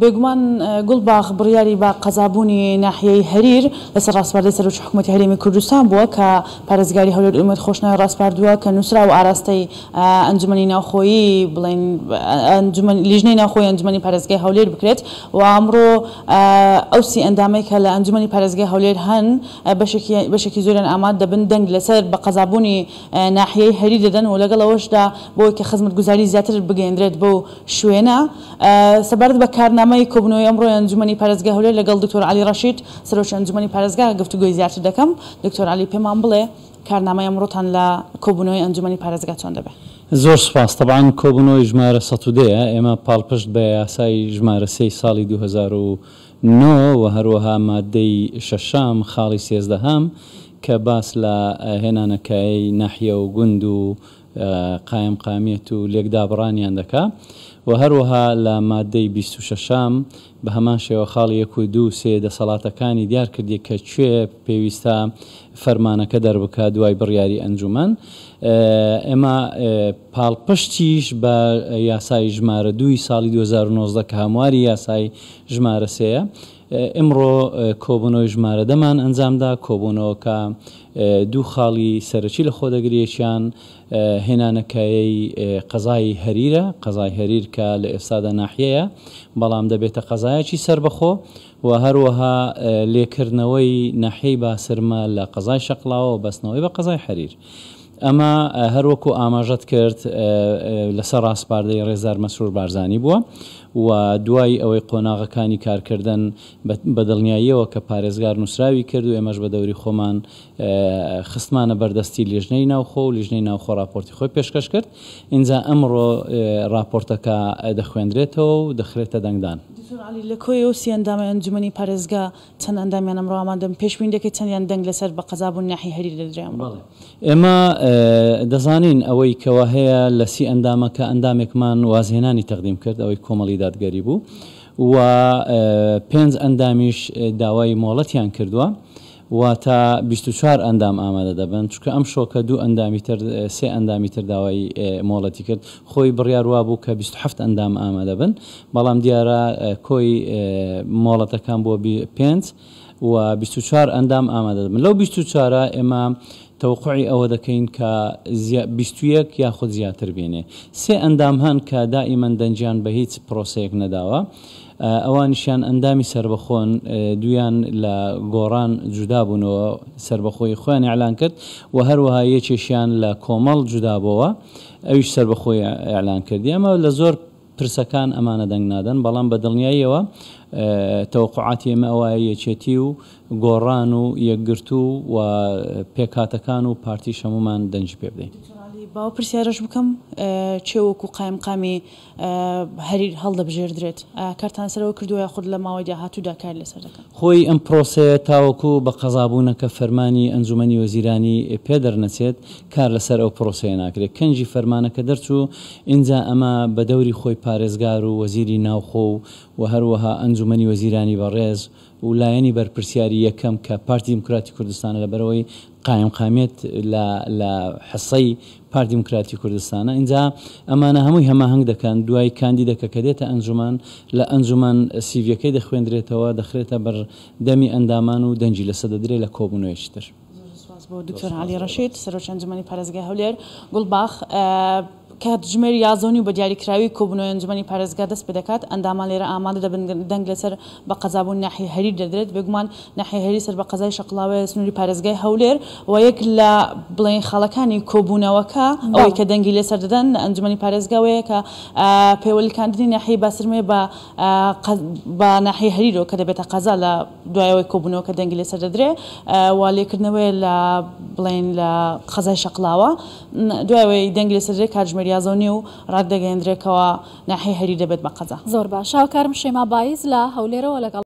بێگومان گوڵباخ بڕیاری با قەزابوونی ناحیەی هەریر لەسەر ڕاستپاردە سەر و حکوومەتی هەرێمی کوردستان بووە کە پارێزگاری هەولێر ئومەت خۆشنای ڕاستپاردووە کە نووسرا و ئاراستەی ئەنجومی ناوخۆیی بڵین لیژنەی ناوخۆی ئەنجومی پارێزگای هەولێر بکرێت و ئامڕۆ ئەوسی ئەندامەی کە لە ئەنجومی پارێزگای هەولێر هەن بەشێکی زۆریان ئاماد دەبن دەنگ لەسەر بە قەزابوونی ناحیەی هەری دەدەن و لەگەڵ ئەوەشدا بۆی کە خزمەت گوزاری زیاتر بگەندرێت بۆ شوێنە سەبارەت بەکارنا بەرنمەی کۆبنەوەی ئەمڕۆ ئەنجومی پارێزگا هەولێ لەگەڵ دکتۆر علی ڕەشید سەرۆش ئەنجومی پارێزگا گفتوگوی زیاتر دەکەم دکتۆر علی پێمان بڵێ کارنامای ئەمڕۆتان لە کۆبنەوەی ئەنجومی پارێزگا چۆن دەبێت زۆر سپاس تەبان کۆبنەوەی ژمارە سەدەیە ئێمە پاڵپشت بە یاسای ژمارە سی ساڵی 2009 هەروەها مادەی شەشام خاڵی سێزدەهام کە باس لە هێنانەکەی ناحیە و گوند و قایم قامیت و لێکدابڕانیان دەکا و هەروەها لە مادەی 26شام بە هەمان شێوە خاڵی یەک و دو سێ دەسەڵاتەکانی دیار کردی کە کوێ پێویستە فەرمانەکە دەربکە دوای بڕیاری ئەنجومەن ئێمە پاڵپشتیش بە یاسای ژمارە دوی ساڵی 2009 کە هەمواری یاسای ژمارە سەیە ئمڕۆ کۆبنەوەی ژمارە دەمان ئەنجامدا کۆبوونەوەکە دوو خاڵی سەرەکی لە خۆدەگرێکیان هێنانەکەی قەزای هەریرە قەزای هەریر کە لە ئێستادا ناحیەیە بەڵام دەبێتە قەزایەکی سربەخۆ و هەروەها لێکردنەوەی نەحەی باسرمە لە قەزای شەقلاوە بەستنەوەی بە قەزای حەریر. ئەمە هەروەکو ئاماژەت کرد لەسەر ڕاستپاردەی ڕێزار مەسرور بارزانانی بووە و دوای ئەوەی قۆناغەکانی کارکردن بە دڵنیاییەوە کە پارێزگار نووسراوی کرد و ئێمەش بە دەوری خۆمان خستمانە بەردەستی لێژنەی ناوخۆ و لیژنەی ناوخۆ راپۆرتی خۆی پێشکەش کرد اینجا ئەمڕۆ راپۆرتەکە دەخوێندرێتەوە و دەخرێتە دەنگدان. علی لە کۆی و سییاندامە ئەنجومی پارێزگا چەند ئەندامیان ئەمڕۆ ئامادەم پێشبیندەکەی چەندیان دەنگ لەسەر بە قەزابوون ناحی هەری دەدرێن ئێمە دەزانین ئەوەی کەوا هەیە لە سی ئەندامەکە ئەندامێکمان وازهێنانی تەقدیم کرد ئەوەی کۆمەڵی دادگەری بوو و پێنج ئەندامیش داوای مۆڵەتیان کردووە. وا تا 24 ئەندام ئامادە دەبن چکە ئەم شۆکە دوو ئەندامی تر سێ ئەندامی تر داوای مۆڵەتی کرد خۆی بڕیاروا بوو کە 27 ئەندام ئامادە بن بەڵام دیارە کۆی مۆڵەتەکان بۆ پێ و 24 ئەندام ئامادە دەبن لەو 24 ئێمە تەوقعی ئەوە دەکەین کە 21 یاخود زیاتر بێنێ سێ ئەندام هەن کە دائیمەن دەنجیان بە هیچ پرۆسەیەک نەداوە. ئەوانشان ئەندامی سربەخۆن دویان لە گۆڕان جودا بوونەوە سربەخۆی خۆیان ئەلان کرد و هەروەها یەکێشیان لە کۆمەڵ جودابەوە ئەویش سربەخۆی ئەلان کردی ئەمە لە زۆر پرسەکان ئەمانە دەنگ نادەن بەڵام بە دڵنیاییەوە تەوقعاتی ئێمە ئەوە یەکێتی و گۆڕان و یەکگرتو و پێکاتەکان و پارتی شەمومان دەنج پێ بدەین. باو پرسیارەش بکەم چێوەکو قایمقامی هەریر هەڵدەبژێردرێت کارتان سەرەوە کردووە خود لە ماوەی داهاتوودا کار لەسەر دەکەن خۆی ئەم پرۆسەیە تاوەکو بە قەزابوونەکە فەرمانی ئەنجومی وەزیرانی پێدەرنەچێت کار لەسەر ئەو پرۆسەیە ناکرێت کەنجی فەرمانەکە دەرچوو اینجا ئەمە بە دەوری خۆی پارێزگار و وەزیری ناوخۆ و و هەروەها ئەنجومی وەزیرانی بەڕێز و ولایەنی بەرپرسیاری یەکەم کە پارتی دموکراتی کوردستانە لە بەرەوەی قایم قامێت لە حسەی پار دیموکراتی کوردستانە اینجا ئەمانە هەمووی هەماهنگ دەکەن دوای کاندی دەکە کە دێتە ئەنجومان لە ئەنجومان سیڤەکەی دەخوێندرێتەوە دەخرێتە بەر دەمی ئەندامان و دەنجی لەسە دەدرێت لە کۆبوونەوەشتر. بۆ دکتۆر علی ڕەشید سەرۆچەند زمانی پارێزگای هەولێر گوڵباخ کاتژمێر یازۆنی و بە دیاریکراوی کۆبوونەوە ئەنجمەی پارێزگا دەست پێ دەکات ئەندامان لێرە ئامادە دەبن دەنگ لەسەر بە قەزابوون ناحی هەری دەدرێت بگومان ناحی هەری سەر بە قەزای شەقلاوە سنووری پارێزگای هەولێر و یەک لە بڵین خەڵەکانی کۆبوونەوەکە ئەوەی کە دەنگی لێسەر دەدەن ئەنجمەی پارێزگاوەیە کە پێوەلکاندنی ناحی باسرمێ بە بە ناحی هەریرۆ کە دەبێتە قەزا لە دوایەوەی کۆبوونەوە کە دەنگی لێسەر دەدرێ وا لێکردنەوەی لە بڵین لە قەزای شەقلاوە دوایەوەی دەنگی لەسەر کاتژمێری ریاضۆنی و ڕاددەگەێندرێکەوە ناحی هەری دەبێت بە قەزە زۆر بە شاوکارم شێما بایز لە هەولێرەوە لەگەڵ